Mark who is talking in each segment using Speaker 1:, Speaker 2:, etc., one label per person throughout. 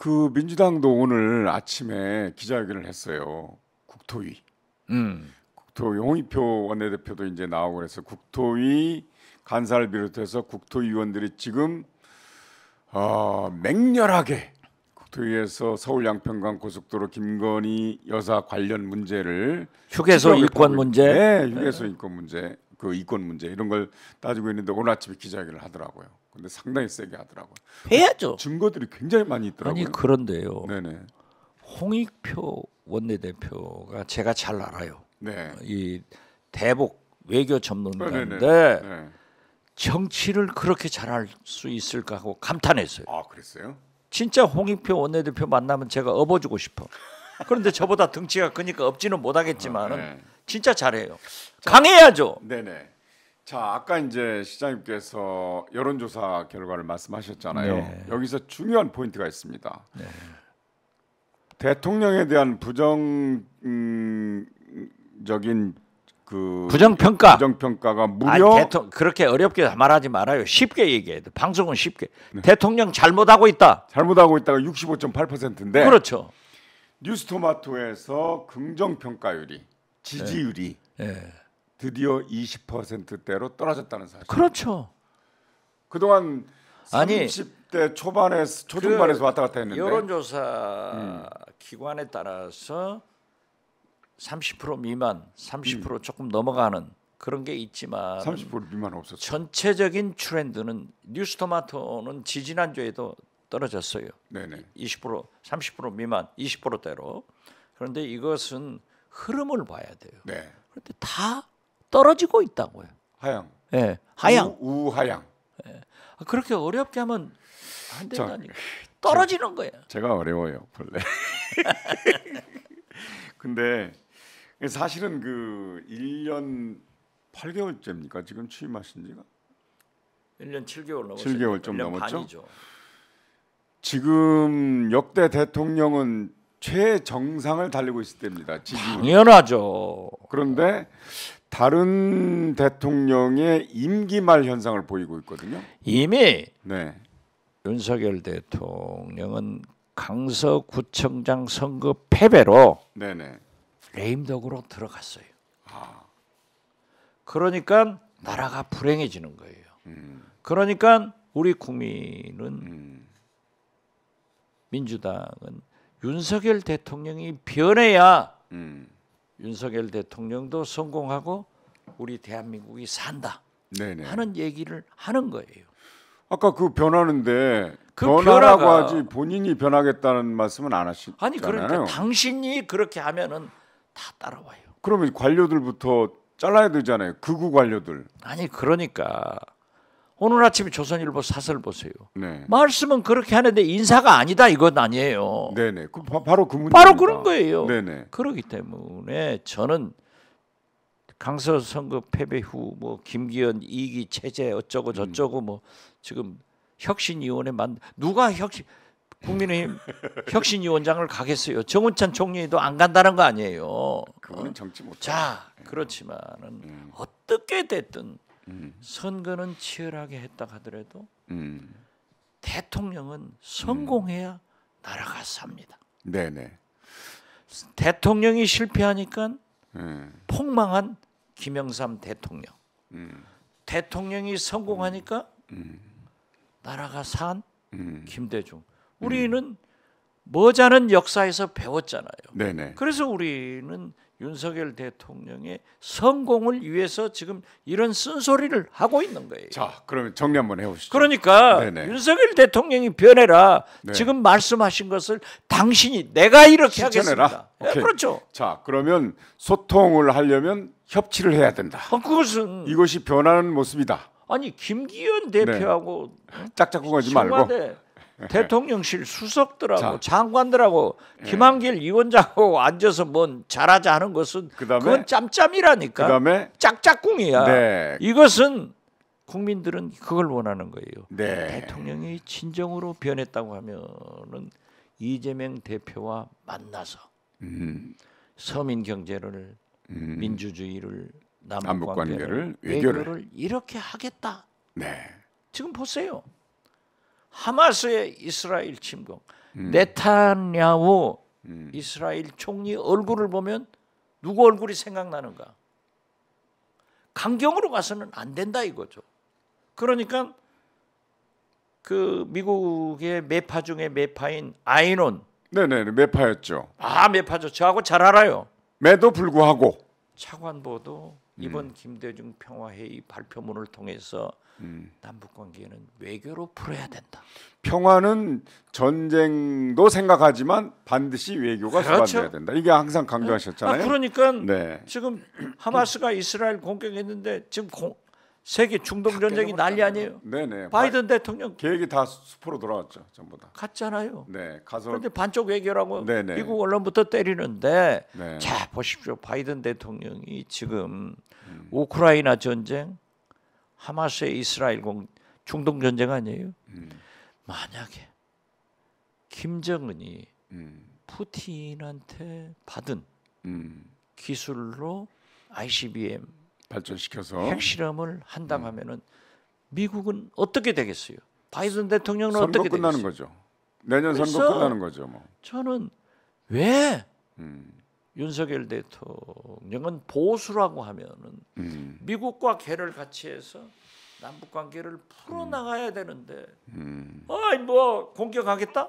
Speaker 1: 그 민주당도 오늘 아침에 기자회견을 했어요. 국토위. 음. 국토용의표 원내대표도 이제 나오고 그래서 국토위 간사를 비롯해서 국토위원들이 지금 어, 맹렬하게 국토위에서 서울 양평강 고속도로 김건희 여사 관련 문제를 휴게소 인권 문제, 네, 휴게소 네. 인권 문제, 그 인권 문제 이런 걸 따지고 있는데 오늘 아침에 기자회견을 하더라고요. 근데 상당히 세게 하더라고요.
Speaker 2: 해야죠. 증거들이 굉장히 많이 있더라고요. 아니 그런데요. 네네. 홍익표 원내대표가 제가 잘 알아요. 네. 이 대북 외교 전문가인데 네, 네, 네. 네. 정치를 그렇게 잘 할 수 있을까 하고 감탄했어요. 아 그랬어요? 진짜 홍익표 원내대표 만나면 제가 업어주고 싶어. 그런데 저보다 등치가 크니까 업지는 못하겠지만 은 아, 진짜 잘해요. 강해야죠. 네네. 자 아까 이제
Speaker 1: 시장님께서 여론조사 결과를 말씀하셨잖아요. 네. 여기서 중요한 포인트가 있습니다. 네. 대통령에 대한 부정적인 음,
Speaker 2: 그 부정평가 부정평가가 무려 아니, 대통, 그렇게 어렵게 말하지 말아요. 쉽게 얘기해. 방송은 쉽게 네. 대통령 잘못하고 있다. 잘못하고 있다가
Speaker 1: 65.8%인데 그렇죠. 뉴스토마토에서 긍정평가율이 지지율이 네. 네. 드디어 20%대로 떨어졌다는 사실.
Speaker 2: 그렇죠.
Speaker 1: 그동안 아니 30대 초반에 초중반에서 그 왔다 갔다 했는데
Speaker 2: 여론조사 음. 기관에 따라서 30% 미만, 30% 음. 조금 넘어가는 그런 게 있지만 30% 미만 없었어 전체적인 트렌드는 뉴스토마토는 지지난주에도 떨어졌어요. 네네. 20% 30% 미만 20%대로. 그런데 이것은 흐름을 봐야 돼요. 네. 그런데 다 떨어지고 있다고요. 하향. 예, 하향. 우, 하향 네. 예. 아, 그렇게 어렵게 하면 안 된다니까. 떨어지는 거예요.
Speaker 1: 제가 어려워요, 본래. 근데 사실은 그 1년 8개월째입니까? 지금 취임하신 지가?
Speaker 2: 1년 7개월 넘었어요. 7개월 좀 넘었죠. 반이죠.
Speaker 1: 지금 역대 대통령은 최정상을 달리고 있을 때입니다. 지금. 당연하죠. 그런데 다른 대통령의 임기 말 현상을 보이고 있거든요.
Speaker 2: 이미 네. 윤석열 대통령은 강서구청장 선거 패배로 네네. 레임덕으로 들어갔어요. 아. 그러니까 나라가 불행해지는 거예요. 음. 그러니까 우리 국민은 음. 민주당은 윤석열 대통령이 변해야 음. 윤석열 대통령도 성공하고 우리 대한민국이 산다 네네. 하는 얘기를 하는 거예요.
Speaker 1: 아까 그 변하는데 그 변화라고 변화가, 하지 본인이 변하겠다는 말씀은 안 하시잖아요. 아니 그러니까
Speaker 2: 당신이 그렇게 하면은 다 따라와요. 그러면 관료들부터 잘라야 되잖아요. 극우 관료들. 아니 그러니까 오늘 아침에 조선일보 사설 보세요. 네. 말씀은 그렇게 하는데 인사가 아니다 이건 아니에요. 네네. 그 바, 로그 문제. 바로 그런 거예요. 네네. 그렇기 때문에 저는 강서 선거 패배 후 뭐 김기현 이기 체제 어쩌고 음. 저쩌고 음. 뭐 지금 혁신위원회 만 누가 혁신 국민의힘 혁신위원장을 가겠어요. 정운찬 총리도 안 간다는 거 아니에요. 그거는 정치 못. 자 네. 그렇지만은 음. 어떻게 됐든. 음. 선거는 치열하게 했다 하더라도 음. 대통령은 성공해야 음. 나라가 삽니다. 네네. 대통령이 실패하니까 예. 폭망한 김영삼 대통령. 음. 대통령이 성공하니까 나라가 음. 산 김대중. 우리는 머자는 역사에서 배웠잖아요. 네네. 그래서 우리는 윤석열 대통령의 성공을 위해서 지금 이런 쓴소리를 하고 있는 거예요. 자,
Speaker 1: 그러면 정리 한번 해보시죠.
Speaker 2: 그러니까 네네. 윤석열 대통령이 변해라. 네. 지금 말씀하신 것을 당신이 내가 이렇게 실천해라. 하겠습니다. 네, 그렇죠. 자, 그러면 소통을
Speaker 1: 하려면 협치를 해야 된다. 어,
Speaker 2: 그것은
Speaker 1: 이것이 변하는 모습이다.
Speaker 2: 아니 김기현 대표하고 네. 짝짝꿍하지 말고 예. 대통령실 수석들하고 자. 장관들하고 예. 김한길 위원장하고 앉아서 뭔 잘하자 하는 것은 그다음에, 그건 짬짬이라니까. 그다음에 짝짝꿍이야. 네. 이것은 국민들은 그걸 원하는 거예요. 네. 대통령이 진정으로 변했다고 하면은 이재명 대표와 만나서 음. 서민 경제를 음. 민주주의를 남북 관계를 외교를, 외교를 이렇게 하겠다. 네. 지금 보세요. 하마스의 이스라엘 침공, 음. 네타냐후 음. 이스라엘 총리 얼굴을 보면 누구 얼굴이 생각나는가? 강경으로 가서는 안 된다 이거죠. 그러니까 그 미국의 메파 중에 메파인
Speaker 1: 아이논. 네네 메파였죠.
Speaker 2: 아 메파죠. 저하고 잘 알아요.
Speaker 1: 매도 불구하고
Speaker 2: 차관보도 음. 이번 음. 김대중 평화회의 발표문을 통해서 음. 남북 관계는 외교로 풀어야
Speaker 1: 된다. 평화는 전쟁도 생각하지만 반드시 외교가 그렇죠. 수반돼야 된다. 이게 항상 강조하셨잖아요. 아, 그러니까 네.
Speaker 2: 지금 하마스가 이스라엘 공격했는데 지금 공, 세계 중동 전쟁이 난리 아니에요.
Speaker 1: 네네. 바이든
Speaker 2: 바, 대통령 계획이 다 수포로 돌아왔죠, 전부 다. 갔잖아요. 네, 가서 그런데 반쪽 외교라고 네네. 미국 언론부터 때리는데 네. 자 보십시오, 바이든 대통령이 지금 음. 우크라이나 전쟁, 하마스의 이스라엘 공 중동 전쟁 아니에요? 음. 만약에 김정은이 음. 푸틴한테 받은 음. 기술로 ICBM 발전시켜서 핵실험을 한다하면은 음. 미국은 어떻게 되겠어요? 바이든 대통령은 어떻게 되겠어요? 거죠. 내년 선거 끝나는 거죠. 뭐. 저는
Speaker 1: 왜 음.
Speaker 2: 윤석열 대통령은 보수라고 하면은 음. 미국과 개를 같이 해서 남북 관계를 풀어 나가야 음. 되는데 음. 아이 뭐 공격하겠다?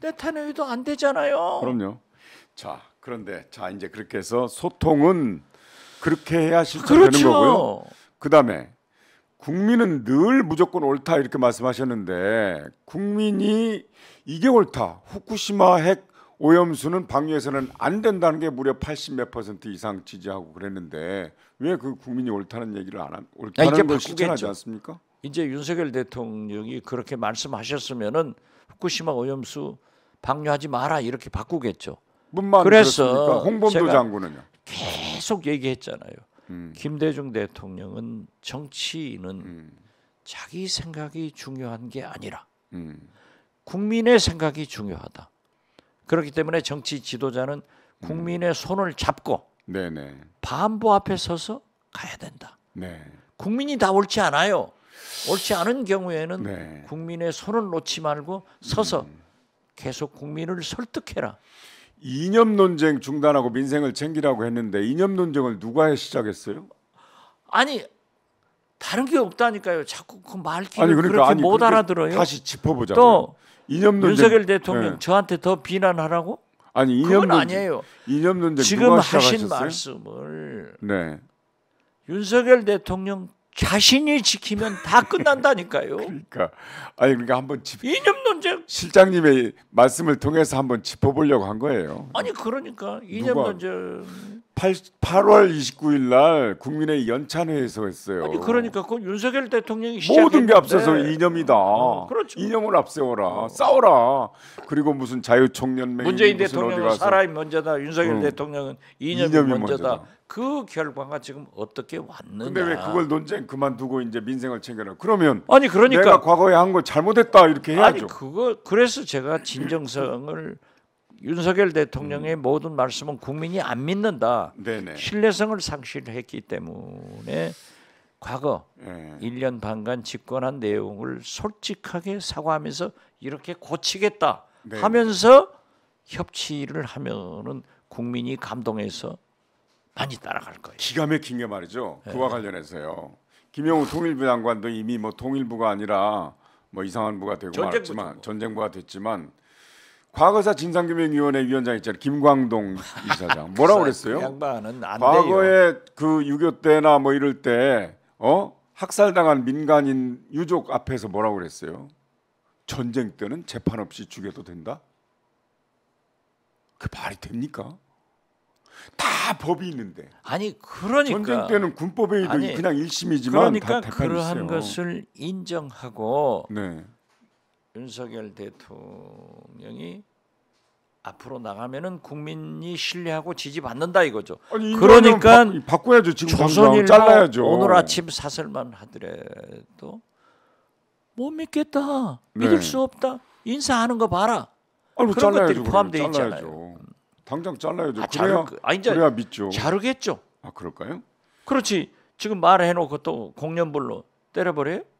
Speaker 2: 네타네유도 안 되잖아요.
Speaker 1: 그럼요. 자 그런데 자 이제 그렇게 해서 소통은 그렇게 해야 실천 그렇죠. 거고요. 그 다음에 국민은 늘 무조건 옳다 이렇게 말씀하셨는데 국민이 이게 옳다 후쿠시마 핵 오염수는 방류해서는 안 된다는 게 무려 80몇 퍼센트 이상 지지하고 그랬는데 왜 그 국민이 옳다는 얘기를 안 한, 옳다는 걸 실천하지
Speaker 2: 않습니까? 이제 윤석열 대통령이 그렇게 말씀하셨으면은 후쿠시마 오염수 방류하지 마라 이렇게 바꾸겠죠. 그래서 습니까 홍범도 장군은요. 계속 얘기했잖아요. 음. 김대중 대통령은 정치인은 음. 자기 생각이 중요한 게 아니라 음. 국민의 생각이 중요하다. 그렇기 때문에 정치 지도자는 국민의 손을 잡고 네네. 반보 앞에 서서 가야
Speaker 1: 된다. 네.
Speaker 2: 국민이 다 옳지 않아요. 옳지 않은 경우에는 네. 국민의 손을 놓지 말고 서서 음. 계속 국민을 설득해라. 이념 논쟁 중단하고 민생을 챙기라고 했는데
Speaker 1: 이념 논쟁을 누가 시작했어요?
Speaker 2: 아니 다른 게 없다니까요. 자꾸 그 말귀를 아니, 그러니까, 그 아니, 알아들어요. 다시 짚어보자. 또 이념 논쟁. 윤석열 대통령 네. 저한테 더 비난하라고? 아니 이념 그건 논쟁, 아니에요. 이념 논쟁 지금 하신 하셨 말씀을 네. 윤석열 대통령 자신이 지키면 다 끝난다니까요. 그러니까 아니 그러니까 한번 짚, 이념 논쟁 실장님의
Speaker 1: 말씀을 통해서 한번 짚어보려고 한 거예요. 아니
Speaker 2: 그러니까 이념 누가, 논쟁
Speaker 1: 8, 8월 29일 날 국민의 연찬회에서 했어요. 아니
Speaker 2: 그러니까 그 윤석열 대통령이 모든 게 앞서서 네.
Speaker 1: 이념이다. 어, 그렇죠. 이념을 앞세워라. 어. 싸워라. 그리고 무슨 자유총연맹 문재인 대통령은 사람이 먼저다. 윤석열 어. 대통령은 이념이, 이념이 먼저다. 먼저다.
Speaker 2: 그 결과가 지금 어떻게 왔느냐. 근데 왜 그걸
Speaker 1: 논쟁 그만두고 이제 민생을 챙겨라. 그러면 아니 그러니까 내가 과거에 한 걸 잘못했다 이렇게 해야죠. 아니 그거
Speaker 2: 그래서 제가 진정성을 윤석열 음. 대통령의 음. 모든 말씀은 국민이 안 믿는다. 네네. 신뢰성을 상실했기 때문에 과거 네. 예. 1년 반간 집권한 내용을 솔직하게 사과하면서 이렇게 고치겠다 네. 하면서 협치를 하면은 국민이 감동해서 많이 따라갈 거예요. 기가 막힌 게
Speaker 1: 말이죠. 네. 그와 관련해서요.
Speaker 2: 김영우 통일부 장관도
Speaker 1: 이미 뭐 통일부가 아니라 뭐 이상한 부가 되고 전쟁부 말았지만 뭐. 전쟁부가 됐지만 과거사 진상규명위원회 위원장 있잖아요. 김광동 이사장. 뭐라고 그랬어요? 그
Speaker 2: 양반은 안 과거에
Speaker 1: 돼요. 그 유교 때나 뭐 이럴 때 어? 학살당한 민간인 유족 앞에서 뭐라고 그랬어요? 전쟁 때는 재판 없이 죽여도 된다? 그 말이 됩니까? 다 법이 있는데.
Speaker 2: 아니 그러니까 전쟁 때는 군법에 의해 그냥 일심이지만 그러니까 다 그러한 있어요. 것을 인정하고 네. 윤석열 대통령이 앞으로 나가면은 국민이 신뢰하고 지지받는다 이거죠. 아니, 그러니까 바, 꾸야죠 지금 조선 잘라야죠. 오늘 아침 사설만 하더라도 못 믿겠다. 네. 믿을 수 없다. 인사하는 거 봐라. 아니, 뭐 그런 잘라야죠, 것들이 포함되어 있잖아요. 당장 잘라야죠. 아, 그래야, 자르, 아니, 그래야 믿죠. 자르겠죠. 아 그럴까요? 그렇지. 지금 말해놓고 또 공연불로 때려버려요?